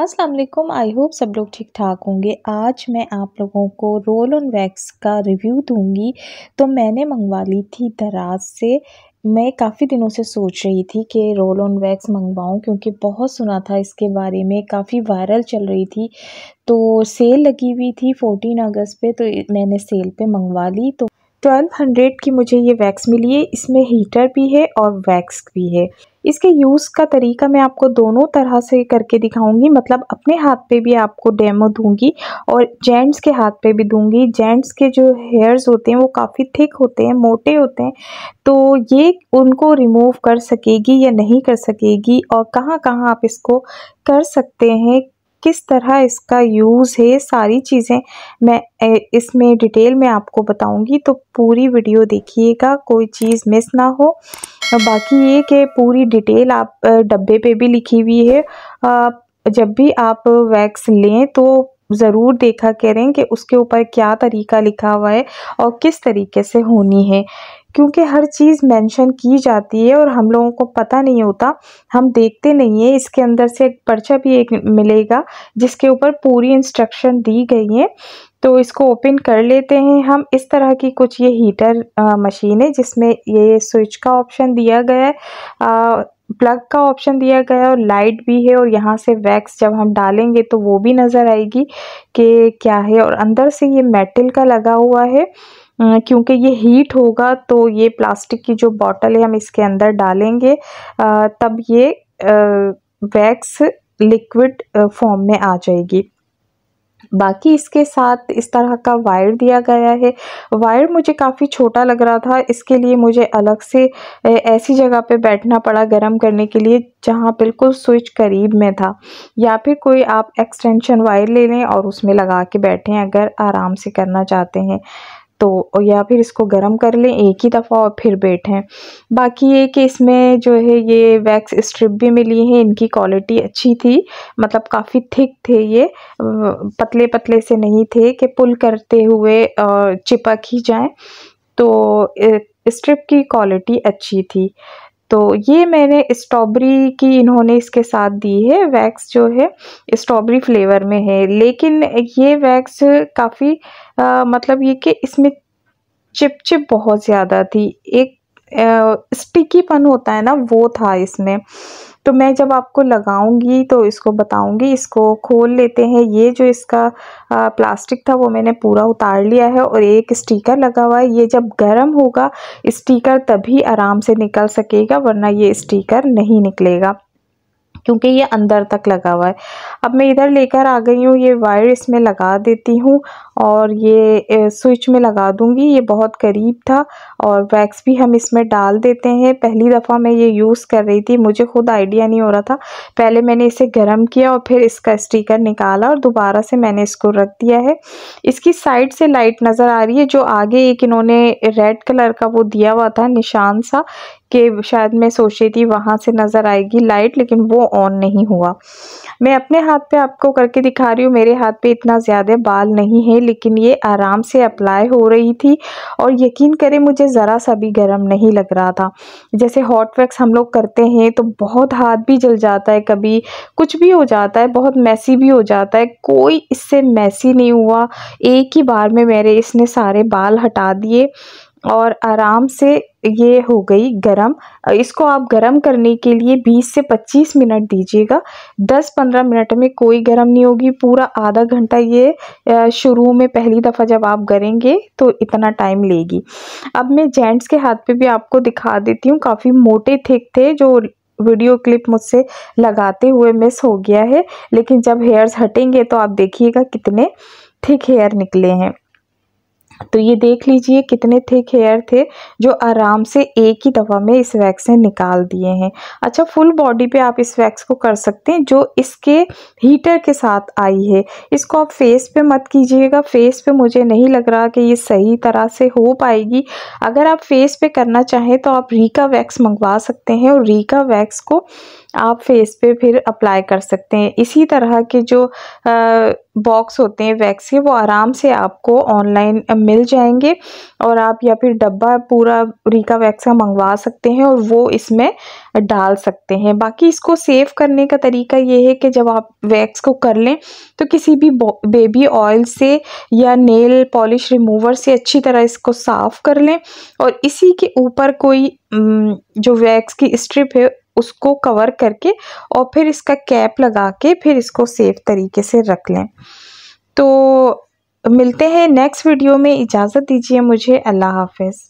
अस्सलाम वालेकुम I hope सब लोग ठीक ठाक होंगे आज मैं आप लोगों को रोल ऑन वैक्स का रिव्यू दूंगी तो मैंने मंगवा ली थी दराज से मैं काफ़ी दिनों से सोच रही थी कि रोल ऑन वैक्स मंगवाऊं क्योंकि बहुत सुना था इसके बारे में काफ़ी वायरल चल रही थी तो सेल लगी हुई थी 14 अगस्त पे तो मैंने सेल पे मंगवा ली तो ट्वेल्व हंड्रेड की मुझे ये वैक्स मिली है इसमें हीटर भी है और वैक्स भी है इसके यूज़ का तरीका मैं आपको दोनों तरह से करके दिखाऊंगी मतलब अपने हाथ पे भी आपको डेमो दूंगी और जेंट्स के हाथ पे भी दूंगी जेंट्स के जो हेयर्स होते हैं वो काफ़ी थिक होते हैं मोटे होते हैं तो ये उनको रिमूव कर सकेगी या नहीं कर सकेगी और कहाँ कहाँ आप इसको कर सकते हैं किस तरह इसका यूज़ है सारी चीज़ें मैं इसमें डिटेल में आपको बताऊंगी तो पूरी वीडियो देखिएगा कोई चीज़ मिस ना हो बाकी ये कि पूरी डिटेल आप डब्बे पे भी लिखी हुई है जब भी आप वैक्स लें तो ज़रूर देखा करें कि उसके ऊपर क्या तरीका लिखा हुआ है और किस तरीके से होनी है क्योंकि हर चीज़ मेंशन की जाती है और हम लोगों को पता नहीं होता हम देखते नहीं है इसके अंदर से एक पर्चा भी एक मिलेगा जिसके ऊपर पूरी इंस्ट्रक्शन दी गई है तो इसको ओपन कर लेते हैं हम इस तरह की कुछ ये हीटर आ, मशीन है जिसमें ये स्विच का ऑप्शन दिया गया है आ, प्लग का ऑप्शन दिया गया है और लाइट भी है और यहाँ से वैक्स जब हम डालेंगे तो वो भी नज़र आएगी कि क्या है और अंदर से ये मेटल का लगा हुआ है क्योंकि ये हीट होगा तो ये प्लास्टिक की जो बॉटल है हम इसके अंदर डालेंगे तब ये वैक्स लिक्विड फॉर्म में आ जाएगी बाकी इसके साथ इस तरह का वायर दिया गया है वायर मुझे काफ़ी छोटा लग रहा था इसके लिए मुझे अलग से ऐसी जगह पे बैठना पड़ा गर्म करने के लिए जहाँ बिल्कुल स्विच करीब में था या फिर कोई आप एक्सटेंशन वायर ले लें और उसमें लगा के बैठें अगर आराम से करना चाहते हैं तो या फिर इसको गर्म कर लें एक ही दफ़ा और फिर बैठें बाकी ये कि इसमें जो है ये वैक्स स्ट्रिप भी मिली है इनकी क्वालिटी अच्छी थी मतलब काफ़ी थिक थे ये पतले पतले से नहीं थे कि पुल करते हुए चिपक ही जाए तो स्ट्रिप की क्वालिटी अच्छी थी तो ये मैंने स्ट्रॉबेरी की इन्होंने इसके साथ दी है वैक्स जो है स्ट्रॉबेरी फ्लेवर में है लेकिन ये वैक्स काफ़ी मतलब ये कि इसमें चिप चिप बहुत ज़्यादा थी एक स्टिकीपन होता है ना वो था इसमें तो मैं जब आपको लगाऊंगी तो इसको बताऊंगी इसको खोल लेते हैं ये जो इसका प्लास्टिक था वो मैंने पूरा उतार लिया है और एक स्टीकर लगा हुआ है ये जब गर्म होगा स्टीकर तभी आराम से निकल सकेगा वरना ये स्टीकर नहीं निकलेगा क्योंकि ये अंदर तक लगा हुआ है अब मैं इधर लेकर आ गई हूँ ये वायर इसमें लगा देती हूँ और ये स्विच में लगा दूंगी ये बहुत करीब था और वैक्स भी हम इसमें डाल देते हैं पहली दफ़ा मैं ये यूज़ कर रही थी मुझे खुद आइडिया नहीं हो रहा था पहले मैंने इसे गर्म किया और फिर इसका स्टिकर निकाला और दोबारा से मैंने इसको रख दिया है इसकी साइड से लाइट नज़र आ रही है जो आगे एक इन्होंने रेड कलर का वो दिया हुआ था निशान सा कि शायद मैं सोच रही थी वहाँ से नज़र आएगी लाइट लेकिन वो ऑन नहीं हुआ मैं अपने हाथ पे आपको करके दिखा रही हूँ मेरे हाथ पे इतना ज़्यादा बाल नहीं है लेकिन ये आराम से अप्लाई हो रही थी और यकीन करें मुझे ज़रा सा भी गर्म नहीं लग रहा था जैसे हॉट वैक्स हम लोग करते हैं तो बहुत हाथ भी जल जाता है कभी कुछ भी हो जाता है बहुत मैसी भी हो जाता है कोई इससे मैसी नहीं हुआ एक ही बार में मेरे इसने सारे बाल हटा दिए और आराम से ये हो गई गरम इसको आप गरम करने के लिए 20 से 25 मिनट दीजिएगा 10-15 मिनट में कोई गरम नहीं होगी पूरा आधा घंटा ये शुरू में पहली दफ़ा जब आप करेंगे तो इतना टाइम लेगी अब मैं जेंट्स के हाथ पे भी आपको दिखा देती हूँ काफ़ी मोटे थिक थे जो वीडियो क्लिप मुझसे लगाते हुए मिस हो गया है लेकिन जब हेयर्स हटेंगे तो आप देखिएगा कितने थिक हेयर निकले हैं तो ये देख लीजिए कितने थिक हेयर थे जो आराम से एक ही दफ़ा में इस वैक्स ने निकाल दिए हैं अच्छा फुल बॉडी पे आप इस वैक्स को कर सकते हैं जो इसके हीटर के साथ आई है इसको आप फेस पे मत कीजिएगा फेस पे मुझे नहीं लग रहा कि ये सही तरह से हो पाएगी अगर आप फेस पे करना चाहें तो आप रीका वैक्स मंगवा सकते हैं और रीका वैक्स को आप फेस पे फिर अप्लाई कर सकते हैं इसी तरह के जो बॉक्स होते हैं वैक्स के वो आराम से आपको ऑनलाइन मिल जाएंगे और आप या फिर डब्बा पूरा रीका वैक्स का मंगवा सकते हैं और वो इसमें डाल सकते हैं बाकी इसको सेव करने का तरीका ये है कि जब आप वैक्स को कर लें तो किसी भी बेबी ऑयल से या नेल पॉलिश रिमूवर से अच्छी तरह इसको साफ़ कर लें और इसी के ऊपर कोई जो वैक्स की स्ट्रिप है उसको कवर करके और फिर इसका कैप लगा के फिर इसको सेफ तरीके से रख लें तो मिलते हैं नेक्स्ट वीडियो में इजाज़त दीजिए मुझे अल्लाह हाफिज़